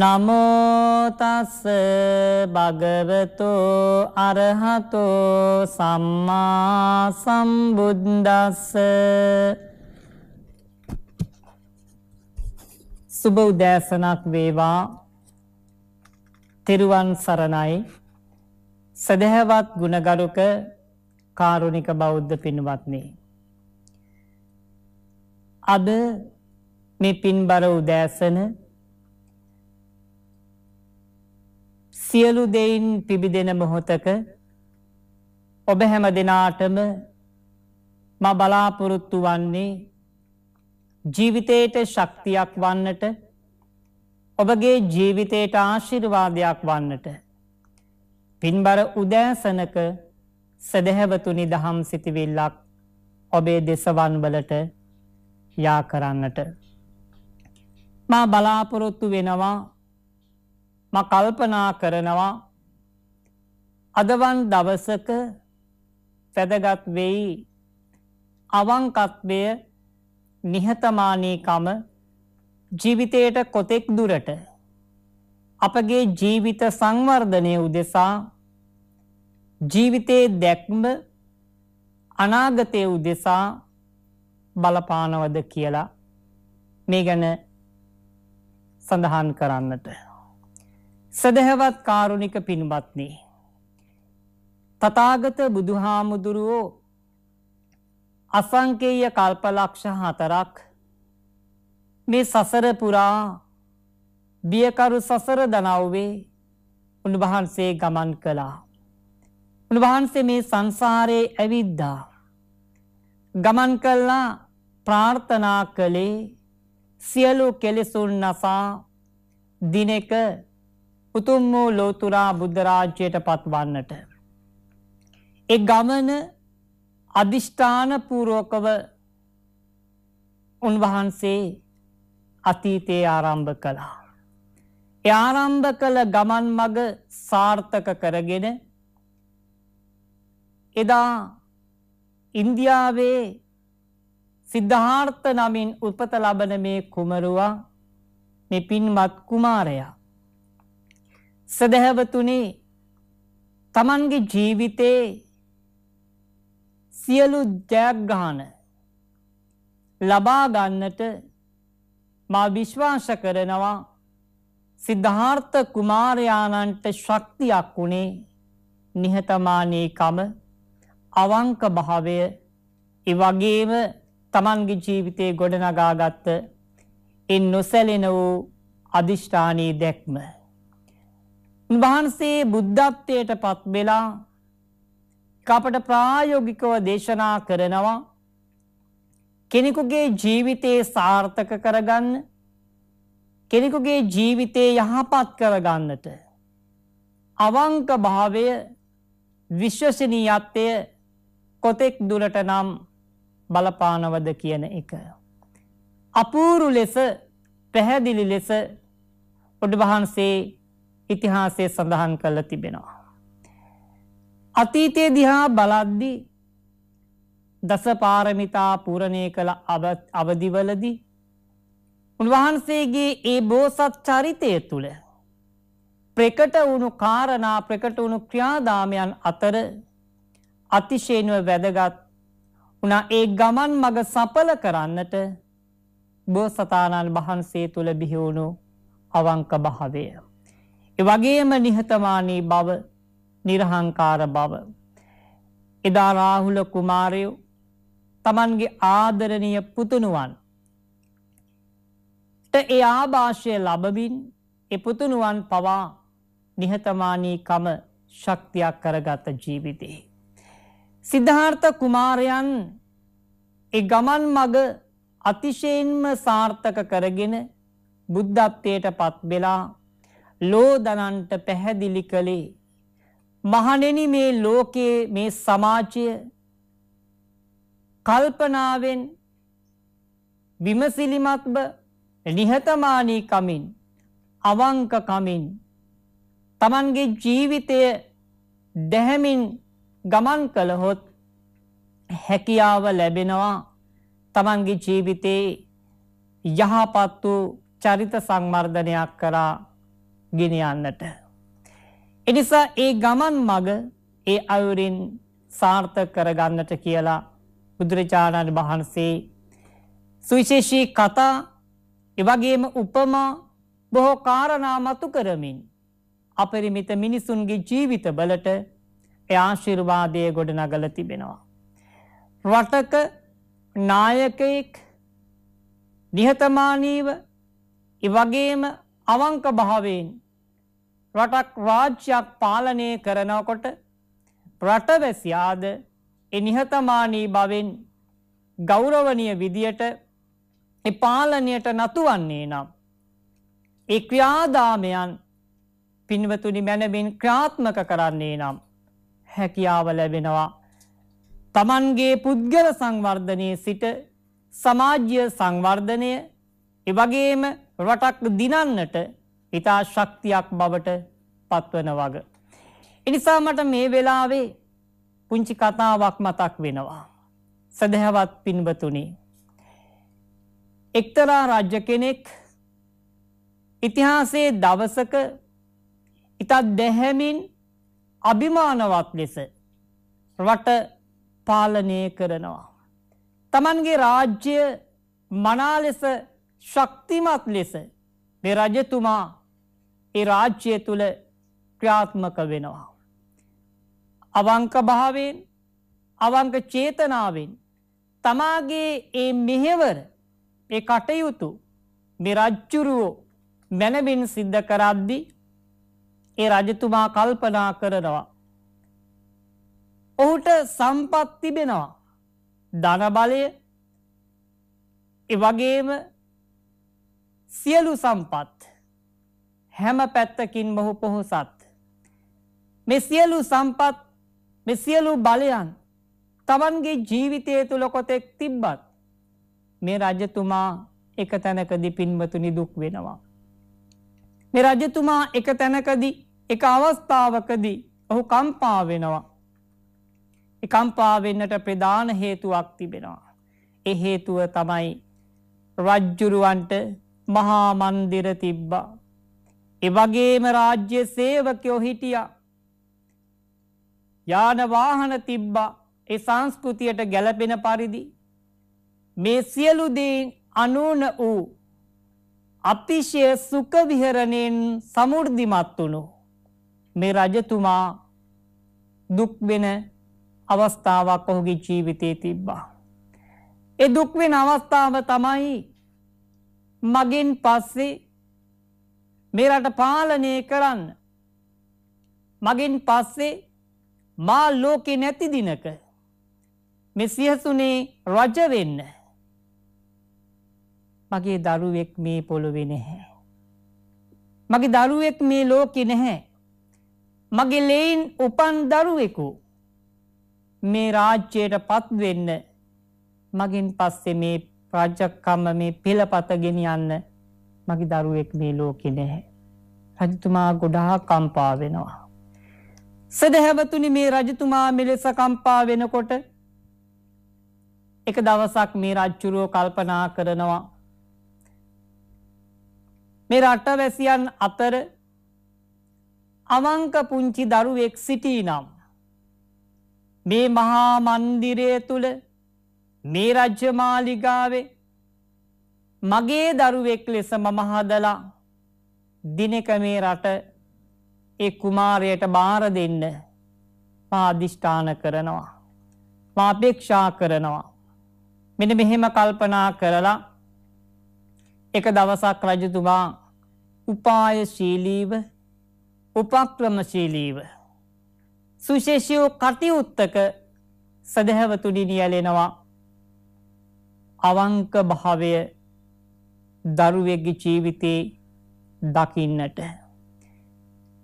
නමෝ තස් භගවතු අරහතෝ සම්මා සම්බුද්දස්ස සුබ උදෑසනක් වේවා තෙරුවන් සරණයි සදහවත් ගුණගරුක කාරුණික බෞද්ධ පින්වත්නි අද මේ පින්බර උදෑසන සියලු දෙයින් පිබිදෙන මොහොතක ඔබ හැම දෙනාටම ම බලාපොරොත්තු වන්නේ ජීවිතයට ශක්තියක් වන්නට ඔබගේ ජීවිතයට ආශිර්වාදයක් වන්නට පින්බර උදෑසනක සැදැහැවතුනි දහම් සිතිවිල්ලක් ඔබේ දෙසවන්වලට යා කරන්නට මා බලාපොරොත්තු වෙනවා ම කල්පනා කරනවා අදවන් දවසක වැදගත් වෙයි අවංකත්වය නිහතමානීකම ජීවිතයට කොතෙක් දුරට අපගේ ජීවිත සංවර්ධනය උදෙසා ජීවිතයේ දැක්ම අනාගතය උදෙසා බලපානවද කියලා මේ ගැන සඳහන් කරන්නට. සදහැවත් කාරුණික පින්වත්නි තථාගත බුදුහාමුදුරුවෝ අසංකේය කල්පලක්ෂ හතරක් මේ සසර පුරා බියකරු සසර දනව්වේ උන්වහන්සේ ගමන් කළා උන්වහන්සේ මේ සංසාරේ ඇවිද්දා ගමන් කළා ප්‍රාර්ථනා කළේ සියලු කෙලෙසුන් නසා දිනක උතුම් වූ ලෝතුරා බුද්ධ රාජ්‍යයට පත්වන්නට. ඒ ගමන අදිෂ්ඨාන පූර්වකව උන්වහන්සේ අතීතයේ ආරම්භ කළා. ඒ ආරම්භ කළ ගමන් මඟ සාර්ථක කරගෙන එදා ඉන්දියාවේ සිද්ධාර්ථ නමින් උපත ලබන මේ කුමරුවා මේ පින්වත් කුමාරයා සදහැවතුනේ තමන්ගේ ජීවිතේ සියලු ජයග්‍රහණ ලබා ගන්නට මා විශ්වාස කරනවා සිද්ධාර්ථ කුමාරයාණන්ට ශක්තියක් වුණේ නිහතමානීකම අවංක භාවය ඒ වගේම තමන්ගේ ජීවිතේ ගොඩනගාගත්ත ඒ නොසැලෙන වූ අදිෂ්ඨානී දැක්ම උන්වහන්සේ බුද්ධත්වයට පත් වෙලා කපට ප්‍රායෝගිකව දේශනා කරනවා කෙනෙකුගේ ජීවිතේ සාර්ථක කරගන්න කෙනෙකුගේ ජීවිතේ යහපත් කරගන්නට අවංක භාවය විශ්වසනීයත්වය කොතෙක් දුරට නම් බලපානවද කියන එක. අපූරු ලෙස පැහැදිලි ලෙස ඔඩ වහන්සේ ඉතිහාසය සඳහන් කල්ල තිබෙනවා. අතීතය දිහා බලද්දි දස පාරමිතා පූරණය කළ අවදිවලදි උන්වහන්සේගේ ඒ බෝසත් චරිතය තුළ ප්‍රකට වුණු කාරණා ප්‍රකට වුණු ක්‍රියාදාමයන් අතර අතිශේනුව වැදගත් වනා ඒ ගමන් මග සපල කරන්නට බෝසතාණන් වහන්සේ තුළ බිහිවුණු අවංක භාවය. ඒ වගේම නිහතමානී බව, නිර්හංකාර බව. එදා රාහුල කුමාරයෝ තමන්ගේ ආදරණීය පුතුණුවන් ට ඒ ආభాෂය ලැබමින් ඒ පුතුණුවන් පවා නිහතමානීකම ශක්තියක් කරගත් ජීවිතේ සිද්ධාර්ථ කුමාරයන් ඒ ගමන් මඟ අතිශයින්ම සාර්ථක කරගෙන බුද්ධත්වයට පත් වෙලා ලෝදනන්ට පැහැදිලි කළේ. මහනෙන මේ ලෝකයේ මේ සමාජය කල්පනාවෙන් විමසිලිමත්ව නිහතමානී කමින් අවංක කමින් තමන්ගේ ජීවිතය දැහැමින් ගමන් කළහොත් හැකියාව ලැබෙනවා තමන්ගේ ජීවිතයේ යහපත් වූ චරිත සංවර්ධනයක් කරා ගෙන යන්නට. එනිසා ඒ ගමන් මග ඒ අයුරින් සාර්ථක කරගන්නට කියලා බුදුරජාණන් වහන්සේ සුවිශේෂී කතා එවගේම උපමා බොහෝ කාරණා මතු කරමින් අපරිමිත මිනිසුන්ගේ ජීවිත බලට ආශිර්වාදය ගොඩනගල තිබෙනවා. රටක නායකයෙක් නිහතමානීව වගේම අවංක භාවයෙන් රටක් රාජ්‍යයක් පාලනය කරනකොට රටවැසියාද එනිහතමානී බවෙන් ගෞරවනය විදියට පාලනයට නතුවන්නේ නම්. ඒ ක්‍රියාදාමයන් පින්වතුනි මැනබින් ක්‍රාත්මක කරන්නේ නම් හැකියාව ලැබෙනවා. තමන්ගේ පුද්ගල සංවර්ධනය සිට සමාජ්‍ය සංවර්ධනය එවගේම රටක් දිනන්නට හිතා ශක්තියක් බවට පත්වන වග. එනිසා මට මේ වෙලාවේ පුංචි කතාවක් මතක් වෙනවා. සැදැහැවත් පින්බතුනි. එක්තරා රජ්‍ය කෙනෙක් ඉතිහාසයේ දවසක ඉතා දැහැමින් අභිමානවත් ලෙස රට පාලනය කරනවා. තමන්ගේ රාජ්‍ය මනාලෙස ශක්තිමත් ලෙස මේ රජතුමා ඒ රාජ්‍යය තුළ ක්‍රාත්මක වෙනවා. අවංක භාවෙන් අවංක චේතනාවෙන් තමාගේ ඒ මෙහෙවර ඒ කටයුතු මෙරජ්ජුරුවෝ මැනවින් සිද්ධ කරද්දි ඒ රජතුමා කල්පනා කරනවා. ඔහුට සම්පත් තිබෙනවා ධනබලය එවගේම සියලු සම්පත් හැම පැත්තකින් මොහු පොහොසත්. මේ සියලු සම්පත් මේ සියලු බලයන් තමන්ගේ ජීවිතය තුල කොතෙක් තිබ්බත් මේ රජතුමා එක තැනකදී පින්වතුනි දුක් වෙනවා. මේ රජතුමා එක තැනකදී එක අවස්ථාවකදී ඔහු කම්පා වෙනවා. ඒ කම්පා වෙන්නට ප්‍රධාන හේතුවක් තිබෙනවා. ඒ හේතුව තමයි රජ්ජුරුවන්ට මහා මන්දිර තිබ්බා. එවගේම රාජ්‍ය සේවකයෝ හිටියා. යාන වාහන තිබ්බා ඒ සංස්කෘතියට ගැලපෙන පරිදි මේ සියලු දේන් අනුන වූ අතිශය සුඛ විහරණයෙන් සමෘද්ධිමත් වුණු මේ රජතුමා දුක් වෙන අවස්ථාවක් ඔහුගේ ජීවිතේ තිබ්බා. ඒ දුක් වෙන අවස්ථාව තමයි මගෙන් පස්සේ මේ රට පාලනය කරන්න. මගින් පස්සේ මා ලෝකෙ නැති දිනක මේ සියසුනේ රජ වෙන්න. මගේ දරුවෙක් මේ පොළොවේ නැහැ. මගේ දරුවෙක් මේ ලෝකෙ නැහැ. මගේ ලේන් උපන් දරුවෙකු මේ රාජ්‍යයට පත් වෙන්න මගින් පස්සේ මේ රාජකම්ම මේ පෙළපත ගෙනියන්න මගේ දරුවෙක් මේ ලෝකෙ නැහැ. රජතුමා ගොඩාක් කම්පා වෙනවා. සදහැවතුනි මේ රජතුමා මෙලෙස කම්පා වෙනකොට එක දවසක් මේ රජ්චුරුව කල්පනා කරනවා. මේ රටවැසියන් අතර අවංක පුංචි දරුවෙක් සිටී නම්. මේ මහා මන්දිරය තුළ මේ රජ්‍ය මාලිගාවේ මගේ දරුවෙක් ලෙස මම හදලා දිනක මේ රට ඒ කුමාරයට බාර දෙන්න පාදිෂ්ඨාන කරනවා. මාපේක්ෂා කරනවා. මෙන මෙහෙම කල්පනා කරලා එක දවසක් රජතුමා උපාය ශීලීව උපක්‍රමශීලීව සුශේෂයෝ කටයුත්තක සදහැවතුඩි නියලෙනවා අවංක භාවය දරුවෙක්ගේ ජීවිතේ දකින්නට.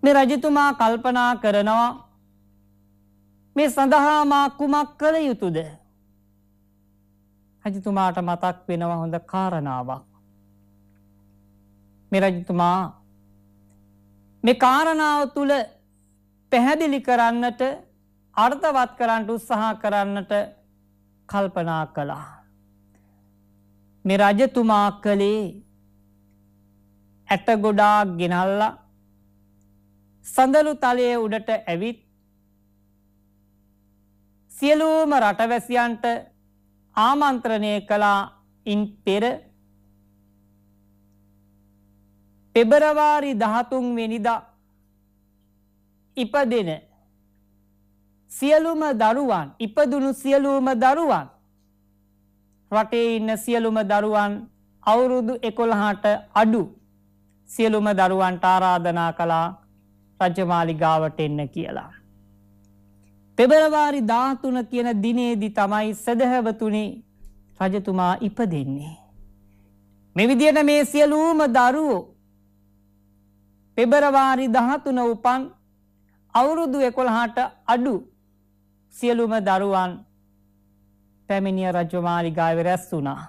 මේ රජතුමා කල්පනා කරනවා මේ සඳහාමා කුමක් කළ යුතුද. රජතුමාට මතක් වෙනවා හොඳ කාරණාවක්. මේ රජතුමා මේ කාරණාව තුළ පැහැදිලි කරන්නට අර්ථවත් කරන්නට උත්සාහ කරන්නට කල්පනා කළා. මේ රජතුමා කළේ ඇට ගොඩාක් ගෙනල්ලා සඳලු තලයේ උඩට ඇවිත් සියලුම රටවැසියන්ට ආමන්ත්‍රණය කළා ඉන් පෙර පෙබරවාරි 13 වෙනිදා ඉපදෙන සියලුම දරුවන් ඉපදුණු සියලුම දරුවන් රටේ ඉන්න සියලුම දරුවන් අවුරුදු 11ට අඩු සියලුම දරුවන්ට ආරාධනා කළා රජමාලිගාවට එන්න කියලා. පෙබරවාරි 13 කියන දිනේදී තමයි සදහවතුනි රජතුමා ඉපදෙන්නේ. මේ විදියට මේ සියලුම දරුවෝ පෙබරවාරි 13 උපන් අවුරුදු 11ට අඩු සියලුම දරුවන් පැමිණිය රජ්‍යමාලිගාව රැස් වුණා.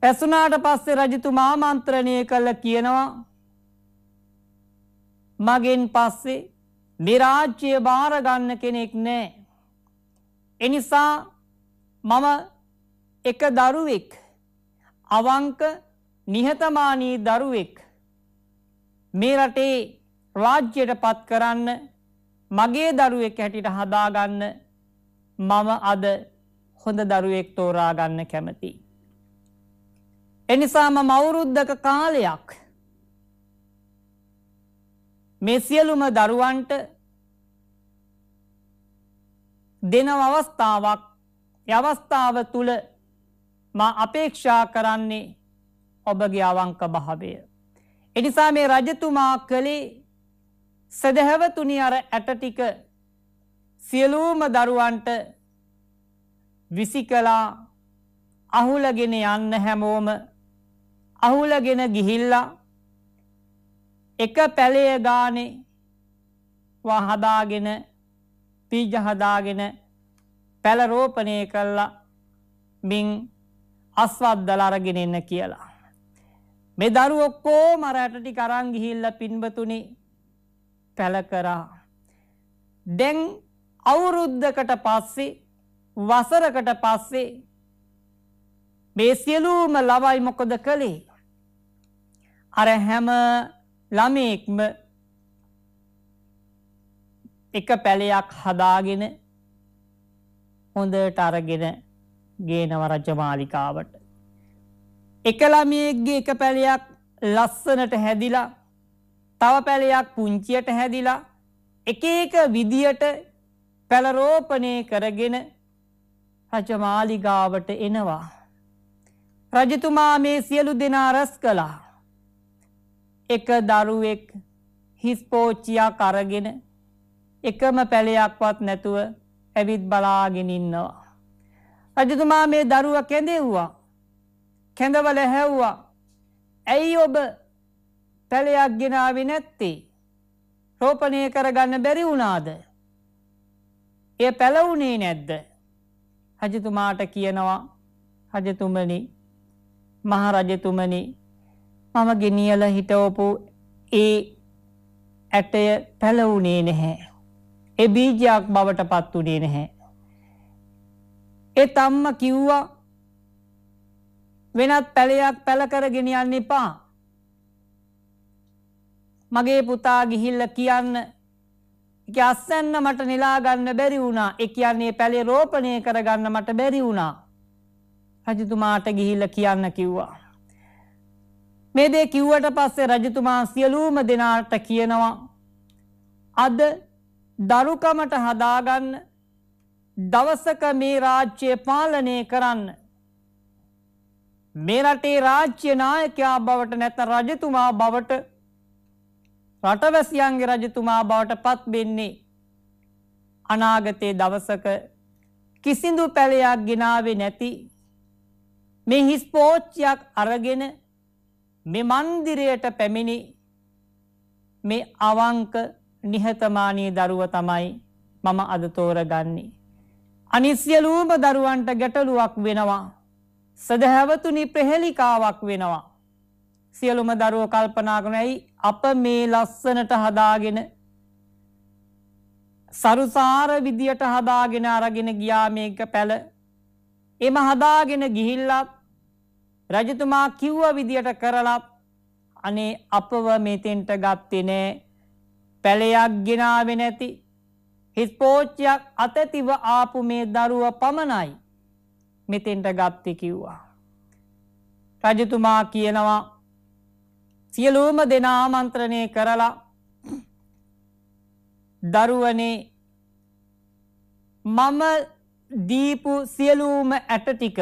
පැසුනාට පස්සේ රජතුමා මන්ත්‍රණය කල්ල කියනවා මගෙන් පස්සේ නිරාජ්‍යය භාරගන්න කෙනෙක් නෑ. එනිසා මම එක දරුවෙක් අවංක නිහතමානී දරුවෙක් මේ රටේ රාජ්‍යයට පත් කරන්න මගේ දරුවෙක් හැටිට හදාගන්න මම අද හොඳ දරුවෙක් තෝරා ගන්න කැමති. එනිසාම මවුරුද්දක කාලයක් මේ සියලුම දරුවන්ට දෙන අවස්ථාවක් අවස්ථාව තුළ මා අපේක්ෂා කරන්නේ ඔබගේ අවංක භාවය. එනිසා මේ රජතුමා කළේ සැදැහැවතුනි අර ඇට ටික සියලූම දරුවන්ට විසිකලා අහුලගෙන යන්න හැමෝම අහුලගෙන ගිහිල්ලා එක පැලේ ගානේ හදාගෙන පීජ හදාගෙන පැලරෝපනය කල්ලා බිං අස්වද්දල අරගෙන එන්න කියලා. මේ දරු ඔක්කෝ මරඇටටි කරං ගිහිල්ල පින්බතුනි පැල කරා. දැන් අවුරුද්ධකට පස්සේ වසරකට පස්සේ මේ සියලූම ලවයි මොකොද කළේ අර හැම ළමයෙක්ම එක පැලයක් හදාගෙන හොඳට අරගෙන ගේනව රජමාලිකාවට එක ළමයෙක්ගේ එක පැලයක් ලස්සනට හැදිලා තව පැලයක් පුංචියට හැදිලා එක එක විදියට පැලරෝපණය කරගෙන රජමාලිගාවට එනවා. රජතුමා මේ සියලු දෙනා රැස් කළා. එක දරුවෙක් හිස්පෝච්චියක් අරගෙන එකම පැලයක්වත් නැතුව ඇවිත් බලාගෙන ඉන්නවා. රජතුමා මේ දරුවා කැඳෙව්වා. කැඳවල හැව්වා. ඇයි ඔබ පැලයක් ගෙනාවේ නැත්තේ? රෝපණය කරගන්න බැරි වුණාද? එය පැලවුණේ නැද්ද? රජතුමාට කියනවා රජතුමනි මහ රජතුමනි මම ගෙනියල හිටවපු ඒ ඇටය පැලවුණේ නැහැ. ඒ බීජයක් බවට පත් වුණේ නැහැ. ඒ තම්ම කිව්වා වෙනත් පැලයක් පැල කරගෙන යන්න එපා. මගේ පුතා ගිහිල්ලා කියන්න ඒකේ අස්සන්න මට නෙලා ගන්න බැරි වුණා. ඒ කියන්නේ පැලේ රෝපණය කරගන්න මට බැරි වුණා. රජතුමාට ගිහිල්ලා කියන්න කිව්වා. මේ දේ කිව්වට පස්සේ රජතුමා සියලුම දෙනාට කියනවා අද දරුකමට හදාගන්න දවසක මේ රාජ්‍යය පාලනය කරන්න මේ රටේ රාජ්‍ය නායකයා බවට නැත්නම් රජතුමා බවට රටවැසියන්ගේ රජතුමා බවට පත් වෙන්නේ අනාගතයේ දවසක කිසිදු පැලයක් ගෙනාවේ නැති මේ හිස් පෝච්චියක් අරගෙන මේ මන්දිරයට පැමිණි මේ අවංක නිහතමානී දරුව තමයි මම අද තෝරගන්නේ අනිසියලූම දරුවන්ට ගැටලුවක් වෙනවා සදහැවතුනි ප්‍රහෙලිකාවක් වෙනවා සියලුම දරුව කල්පනා කරන ඇයි අප මේ ලස්සනට හදාගෙන සරුසාර විදියට හදාගෙන අරගෙන ගියා මේක පැල එම හදාගෙන ගිහිල්ලත් රජතුමා කිව්ව විදියට කරලත් අනේ අපව මෙතෙන්ට ගත්තේ නෑ පැලයක් ගෙනාවේ නැති හිස් පෝච්චියක් අතතිව ආපු මේ දරුව පමණයි මෙතෙන්ට ගත්තේ කිව්වා රජතුමා කියනවා සියලුම දෙනා ආමන්ත්‍රණය කරලා දරුවනේ මම දීපු සියලුම ඇට ටික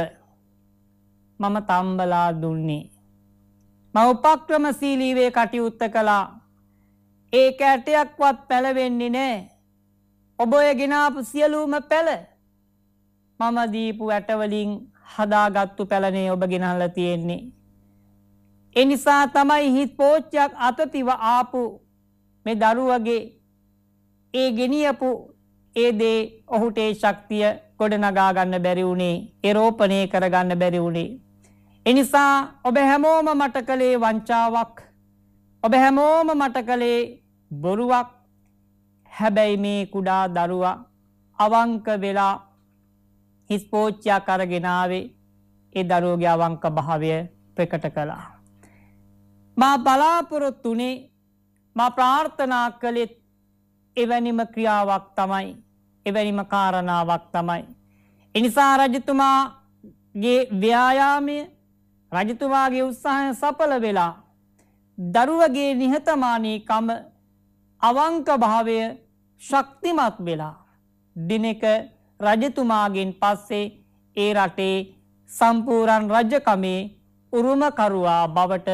මම තම්බලා දුන්නේ මම උපක්‍රමශීලීවේ කටයුත්ත කළා ඒක ඇටයක්වත් පැලවෙන්නේ නෑ ඔබ ඔය ගෙනාපු සියලුම පැල මම දීපු ඇටවලින් හදාගත්තු පැලනේ ඔබ ගෙනල්ලා තියෙන්නේ ඒ නිසා තමයි හිත් පෝච්චයක් අතතිව ආපු මේ දරුවගේ ඒ ගෙනියපු ඒ දේ ඔහුට ඒ ශක්තිය ගොඩනගා ගන්න බැරි වුණේ ඒරෝපණය කරගන්න බැරි වුණේ එනිසා ඔබ හැමෝම මට කළේ වංචාවක් ඔබ හැමෝම මට කළේ බොරුවක් හැබැයි මේ කුඩා දරුවා අවංක වෙලා හිස්පෝච්චයක් අරගෙනාවේ ඒ දරුවගේ අවංක භාවය ප්‍රකට කළා මා බලාපොරොත්තුනේ මා ප්‍රාර්ථනා කළෙත් එවැනිම ක්‍රියාවක් තමයි එවැනිම කාරණාවක් තමයි. එනිසා රජතුමාගේ ව්‍යායාමය රජතුමාගේ උත්සාහය සඵල වෙලා දරුවගේ නිහතමානීකම අවංක භාවය ශක්තිමත් වෙලා දිනක රජතුමාගෙන් පස්සේ ඒ රටේ සම්පූර්ණ රජකමේ උරුමකරුවා බවට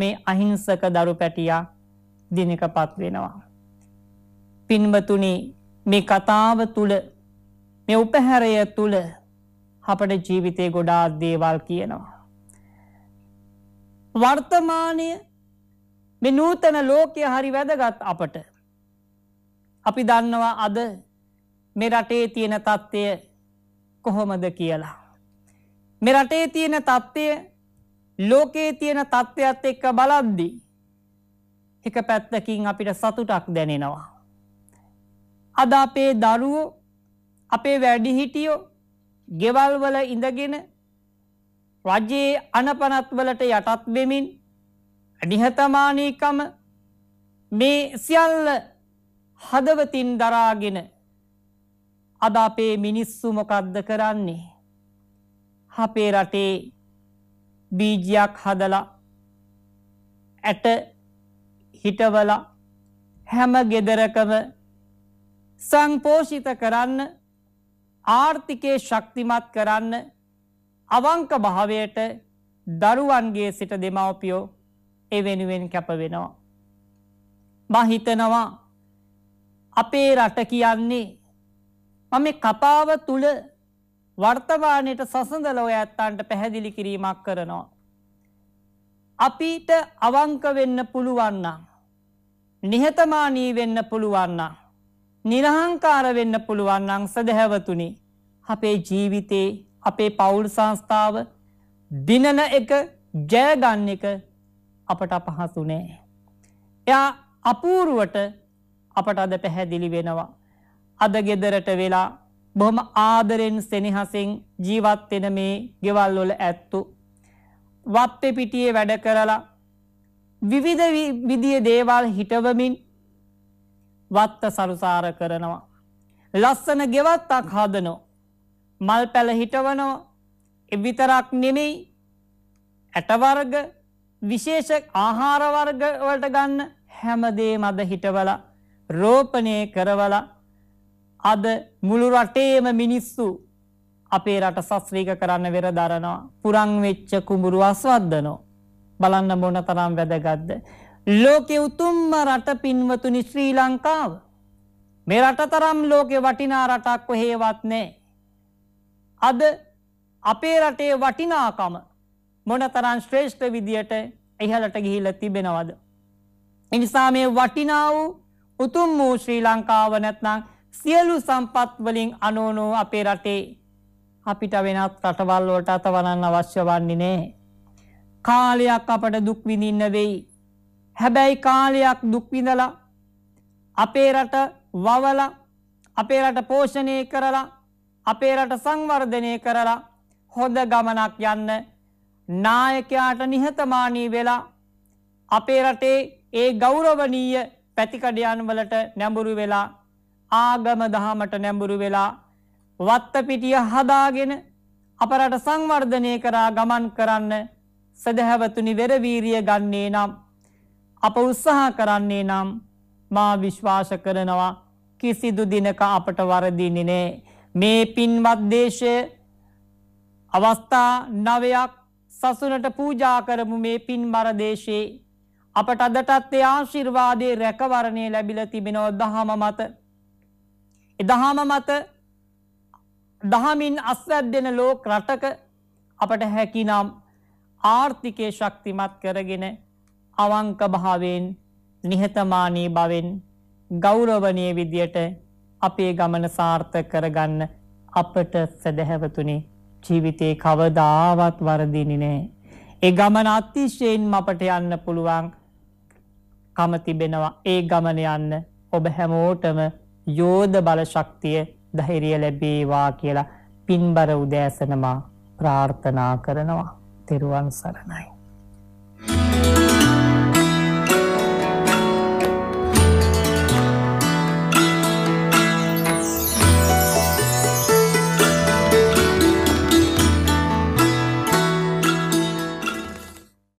මේ අහිංසක දරු පැටියා දිනකපත් වෙනවා. පින්වතුනි මේ කතාව තුළ මේ උපහැරය තුළ අපට ජීවිතේ ගොඩා දේවල් කියනවා. වර්තමානය මේ නූතන ලෝකය හරි වැදගත් අපට. අපි දන්නවා අද මේ රටේ තියෙන තත්ත්වය කොහොමද කියලා. මේ රටේ තියෙන තත්ත්වය ලෝකයේ තියෙන තත්ත්වයක්ත් එක්ක බලද්දී එක පැත්තකින් අපිට සතුටක් දැනෙනවා. අද අපේ දරුවෝ අපේ වැඩිහිටියෝ ගෙවල්වල ඉඳගෙන රජයේ අනපනත්වලට යටත් වෙමින් නිහතමානීකම මේ සියල්ල හදවතින් දරාගෙන අද අපේ මිනිස්සු මොකද්ද කරන්නේ අපේ රටේ බීජයක් හදලා ඇට හිටවලා හැම ගෙදරකම සංපෝෂිත කරන්න ආර්ථිකයේ ශක්තිමත් කරන්න අවංක භාවයට දරුවන්ගේ සිට දෙමවපියෝ ඒ වෙනුවෙන් කැප වෙනවා. මහිතනවා අපේ රට කියන්නේ මම කපාව තුළ වර්තමානයට සසඳලෝ ඇත්තන්ට පැහැදිලි කිරීමක් කරනවා. අපිට අවංක වෙන්න පුළුවන්න. නිහතමානී වෙන්න පුළුවන්න. නිරහංකාර වෙන්න පුළුවන්නං සදහැවතුනි. අපේ ජීවිතේ අපේ පවුල් සංස්ථාව දිනන එක ජයගන්න එක අපට අපහසුනේ. එයා අපූරුවට අපට අද පැහැදිලි වෙනවා. අද ගෙදරට වෙලා බොහොම ආදරෙන් සෙනෙහසින් ජීවත් වෙන මේ ගෙවල් වල ඇත්තු වත්තේ පිටියේ වැඩ කරලා විවිධ විදිය දේවල් හිටවමින් වත්ත සරුසාර කරනවා ලස්සන ගෙවත්තක් හදනෝ මල් පැල හිටවනෝ එවිතරක් නෙමෙයි ඇටවර්ග විශේෂ ආහාරවර්ග වලට ගන්න හැමදේ මද හිටවලා රෝපණය කරවලා අද මුළු රටේම මිනිස්සු අපේ රට සස්්‍රීක කරන්න වෙර දරනවා පුරං වෙච්ච කුඹුරු අස්වද්දනෝ බලන්න මොන තරම් වැදගත්ද ලෝකෙ උතුම්ම රට පින්වතුනි ශ්‍රී ලංකාව මේ රට තරම් ලෝකෙ වටිනා රටක් කොහේවත් නෑ අද අපේ රටේ වටිනාකම මොන තරම් ශ්‍රේෂ්ඨ විදියට ඉහළට ගිහිල තිබෙනවද එනිසා මේ වටිනා වූ උතුම් වූ ශ්‍රී ලංකාව නැත්නම් සියලු සම්පත් වලින් අනෝනෝ අපේ රටේ අපිට වෙනත් රටවල් වලට අත වනන්න අවශ්‍ය වන්නේ නැහැ. කාලයක් අපට දුක් විඳින්න වෙයි. හැබැයි කාලයක් දුක් විඳලා අපේ රට වවලා අපේ රට පෝෂණය කරලා අපේ රට සංවර්ධනය කරලා හොඳ ගමනක් යන්න නායකයාට නිහතමානී වෙලා අපේ රටේ ඒ ගෞරවනීය පැතිකඩයන් වලට නැඹුරු වෙලා ආගම දහමට නැඹුරු වෙලා වත්තපිටිය හදාගෙන අපරට සංවර්ධනය කරා ගමන් කරන්න සැදැහැවතුනි වෙරවීරිය ගන්නේ නම් අප උත්සාහ කරන්නේ නම් මා විශ්වාස කරනවා කිසිදු දිනක අපට වරදින්නේ නෑ මේ පින්වත් දේශය අවස්ථා නවයක් සසුනට පූජා කරමු මේ පින් මරදේශයේ අපට අදටත් ඒ ආශිර්වාදයේ රැකවරණය ලැබිලා තිබෙනව දහම මත එදහම මත දහමින් අස්වැද්දෙන ලෝක රටක අපට හැකිනම් ආර්ථිකය ශක්තිමත් කරගෙන අවංක භාවෙන් නිහතමානී බවෙන් ගෞරවනය විදියට අපේ ගමන සාර්ථ කරගන්න අපට සැදැහැවතුනේ ජීවිතයේ කවදාවත් වරදිනි නෑ. ඒ ගමන අතිශයෙන් අපට යන්න පුළුවන් කම තිබෙනවා. ඒ ගමන යන්න ඔබ හැමෝටම යෝධ බල ශක්තිය ධෛර්යය ලැබේවා කියලා පින්බර උදෑසනම ප්‍රාර්ථනා කරනවා. තෙරුවන් සරණයි.